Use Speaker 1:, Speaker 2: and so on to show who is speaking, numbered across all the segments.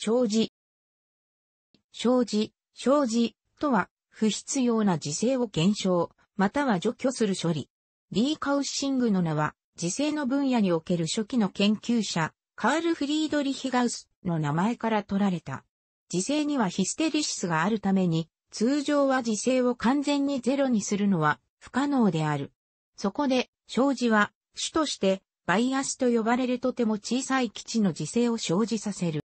Speaker 1: 生じ。生じ、生じとは、不必要な時勢を減少、または除去する処理。リー・カウッシングの名は、時制の分野における初期の研究者、カール・フリードリヒ・ガウスの名前から取られた。時制にはヒステリシスがあるために、通常は時制を完全にゼロにするのは不可能である。そこで、障子は、主として、バイアスと呼ばれるとても小さい基地の時制を生じさせる。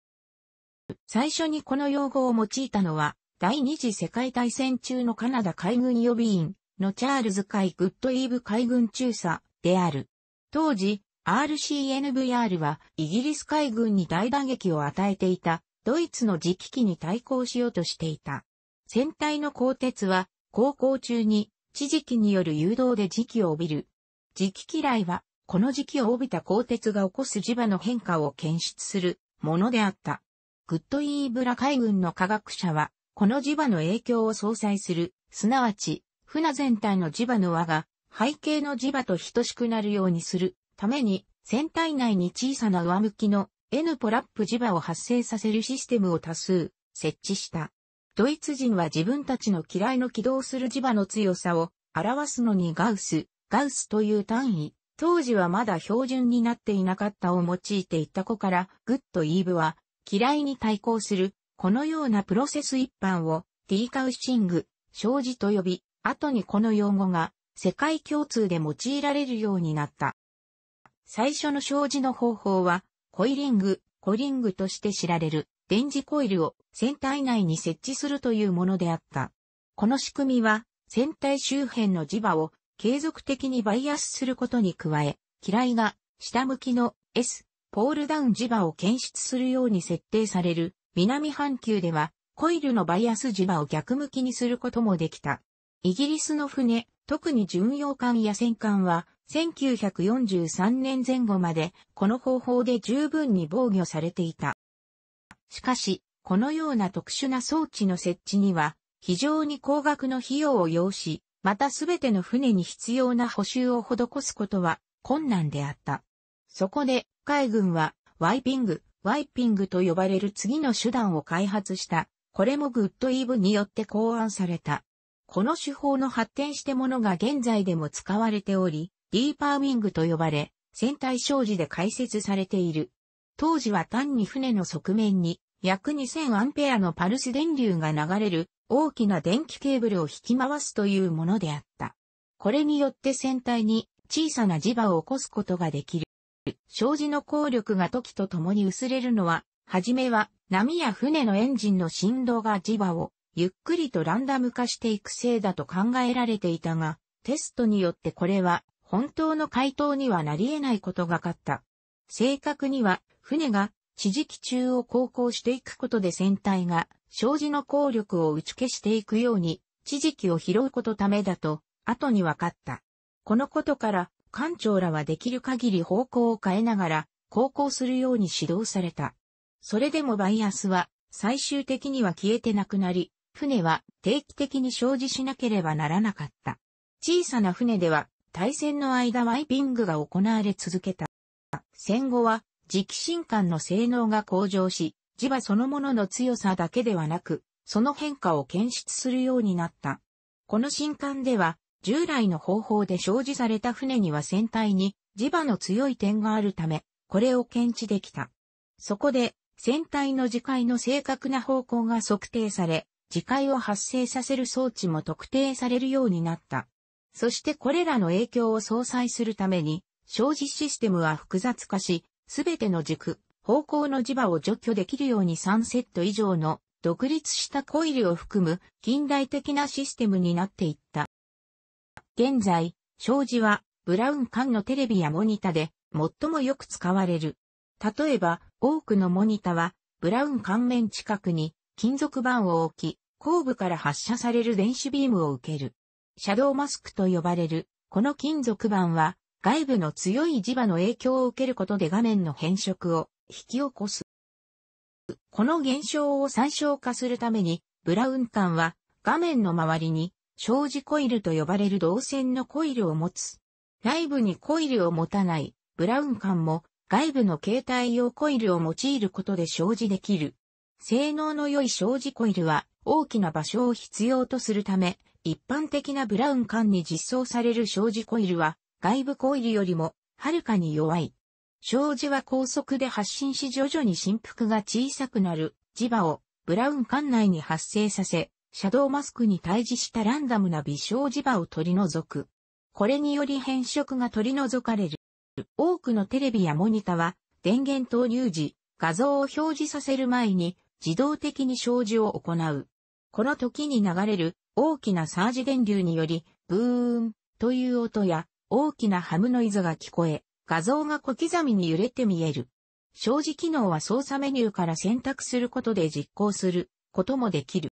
Speaker 1: 最初にこの用語を用いたのは、第二次世界大戦中のカナダ海軍予備員のチャールズ・海グッドイーブ海軍中佐である。当時、RCNVR はイギリス海軍に大打撃を与えていたドイツの磁気機に対抗しようとしていた。船体の鋼鉄は航行中に地磁気による誘導で磁気を帯びる。磁気嫌いはこの磁気を帯びた鋼鉄が起こす磁場の変化を検出するものであった。グッドイーブラ海軍の科学者は、この磁場の影響を相殺する、すなわち、船全体の磁場の輪が、背景の磁場と等しくなるようにするために、船体内に小さな上向きの N ポラップ磁場を発生させるシステムを多数設置した。ドイツ人は自分たちの嫌いの起動する磁場の強さを表すのにガウス、ガウスという単位、当時はまだ標準になっていなかったを用いていた子から、グッドイーブは嫌いに対抗する、このようなプロセス一般をディーカウシング、生じと呼び、後にこの用語が世界共通で用いられるようになった。最初の生じの方法は、コイリング、コリングとして知られる電磁コイルを船体内に設置するというものであった。この仕組みは、船体周辺の磁場を継続的にバイアスすることに加え、嫌いが下向きの S、ポールダウン磁場を検出するように設定される南半球ではコイルのバイアス磁場を逆向きにすることもできた。イギリスの船、特に巡洋艦や戦艦は1943年前後までこの方法で十分に防御されていた。しかし、このような特殊な装置の設置には非常に高額の費用を要し、またすべての船に必要な補修を施すことは困難であった。そこで海軍は、ワイピング、ワイピングと呼ばれる次の手段を開発した。これもグッドイーブによって考案された。この手法の発展してものが現在でも使われており、ディーパーウィングと呼ばれ、船体障子で解説されている。当時は単に船の側面に約2000アンペアのパルス電流が流れる大きな電気ケーブルを引き回すというものであった。これによって船体に小さな磁場を起こすことができる。障子の効力が時とともに薄れるのは、はじめは波や船のエンジンの振動が磁場をゆっくりとランダム化していくせいだと考えられていたが、テストによってこれは本当の回答にはなり得ないことがかった。正確には船が地磁気中を航行していくことで船体が障子の効力を打ち消していくように地磁気を拾うことためだと後に分かった。このことから艦長らはできる限り方向を変えながら、航行するように指導された。それでもバイアスは、最終的には消えてなくなり、船は定期的に生じしなければならなかった。小さな船では、対戦の間ワイピングが行われ続けた。戦後は、磁気新艦の性能が向上し、磁場そのものの強さだけではなく、その変化を検出するようになった。この新艦では、従来の方法で生じされた船には船体に磁場の強い点があるため、これを検知できた。そこで、船体の磁界の正確な方向が測定され、磁界を発生させる装置も特定されるようになった。そしてこれらの影響を相殺するために、生じシステムは複雑化し、すべての軸、方向の磁場を除去できるように3セット以上の独立したコイルを含む近代的なシステムになっていった。現在、障子はブラウン管のテレビやモニタで最もよく使われる。例えば、多くのモニタはブラウン管面近くに金属板を置き、後部から発射される電子ビームを受ける。シャドウマスクと呼ばれる、この金属板は外部の強い磁場の影響を受けることで画面の変色を引き起こす。この現象を参照化するために、ブラウン管は画面の周りに障子コイルと呼ばれる導線のコイルを持つ。内部にコイルを持たないブラウン管も外部の携帯用コイルを用いることで生じできる。性能の良い障子コイルは大きな場所を必要とするため、一般的なブラウン管に実装される障子コイルは外部コイルよりもはるかに弱い。障子は高速で発進し徐々に振幅が小さくなる磁場をブラウン管内に発生させ、シャドウマスクに対峙したランダムな微小磁場を取り除く。これにより変色が取り除かれる。多くのテレビやモニタは、電源投入時、画像を表示させる前に自動的に表示を行う。この時に流れる大きなサージ電流により、ブーンという音や大きなハムノイズが聞こえ、画像が小刻みに揺れて見える。表示機能は操作メニューから選択することで実行することもできる。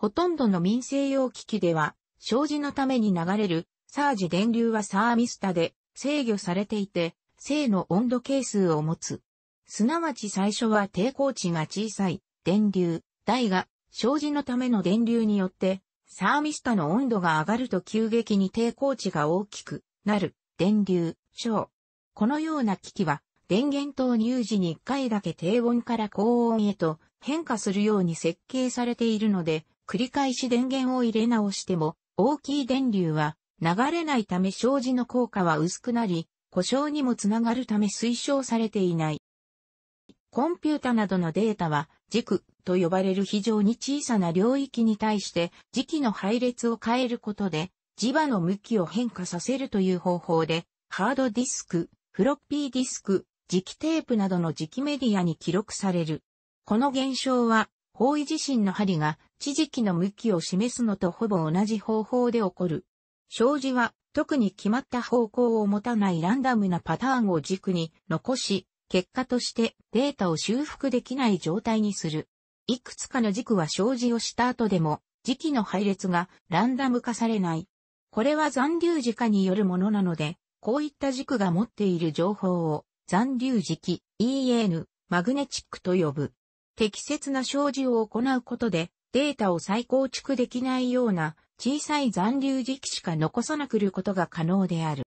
Speaker 1: ほとんどの民生用機器では、障子のために流れる、サージ電流はサーミスタで制御されていて、正の温度係数を持つ。すなわち最初は抵抗値が小さい電流、台が障子のための電流によって、サーミスタの温度が上がると急激に抵抗値が大きくなる電流、小。このような機器は、電源投入時に1回だけ低温から高温へと変化するように設計されているので、繰り返し電源を入れ直しても、大きい電流は流れないため障子の効果は薄くなり、故障にもつながるため推奨されていない。コンピュータなどのデータは軸と呼ばれる非常に小さな領域に対して磁気の配列を変えることで磁場の向きを変化させるという方法でハードディスク、フロッピーディスク、磁気テープなどの磁気メディアに記録される。この現象は方位自身の針が地磁気の向きを示すのとほぼ同じ方法で起こる。障子は特に決まった方向を持たないランダムなパターンを軸に残し、結果としてデータを修復できない状態にする。いくつかの軸は障子をした後でも、時期の配列がランダム化されない。これは残留時化によるものなので、こういった軸が持っている情報を残留時期 EN マグネチックと呼ぶ。適切な障子を行うことでデータを再構築できないような小さい残留時期しか残さなくることが可能である。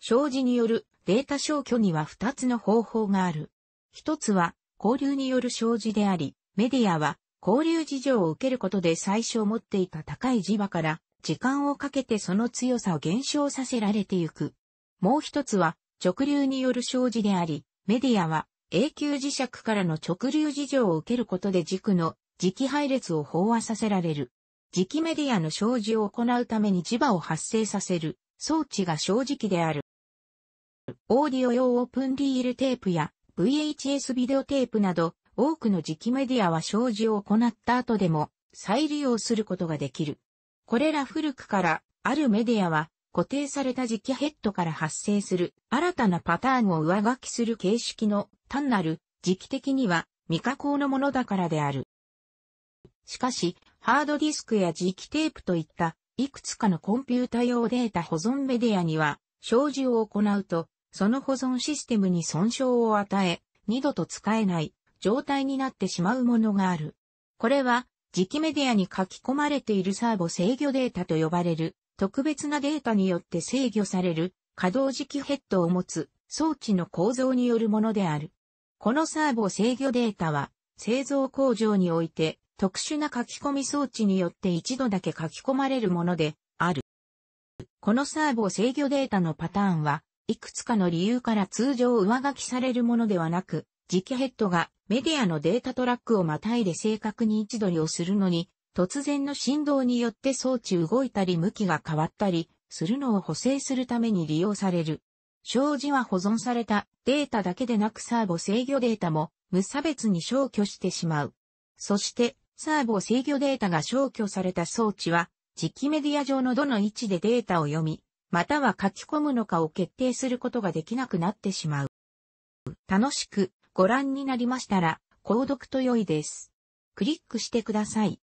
Speaker 1: 障子によるデータ消去には2つの方法がある。一つは、交流による障子であり、メディアは交流事情を受けることで最初持っていた高い磁場から時間をかけてその強さを減少させられていく。もう一つは直流による障子であり、メディアは永久磁石からの直流事情を受けることで軸の磁気配列を飽和させられる。磁気メディアの障子を行うために磁場を発生させる装置が正直である。オーディオ用オープンリールテープや VHS ビデオテープなど多くの磁気メディアは障子を行った後でも再利用することができる。これら古くからあるメディアは固定された磁気ヘッドから発生する新たなパターンを上書きする形式の単なる時期的には未加工のものだからである。しかし、ハードディスクや磁気テープといった、いくつかのコンピュータ用データ保存メディアには、照準を行うと、その保存システムに損傷を与え、二度と使えない状態になってしまうものがある。これは、磁気メディアに書き込まれているサーボ制御データと呼ばれる、特別なデータによって制御される、可動磁気ヘッドを持つ装置の構造によるものである。このサーボ制御データは、製造工場において特殊な書き込み装置によって一度だけ書き込まれるものである。このサーボ制御データのパターンは、いくつかの理由から通常上書きされるものではなく、磁気ヘッドがメディアのデータトラックをまたいで正確に位置取りをするのに、突然の振動によって装置動いたり向きが変わったりするのを補正するために利用される。障子は保存されたデータだけでなくサーボ制御データも無差別に消去してしまう。そしてサーボ制御データが消去された装置は、磁気メディア上のどの位置でデータを読み、または書き込むのかを決定することができなくなってしまう。楽しくご覧になりましたら、購読と良いです。クリックしてください。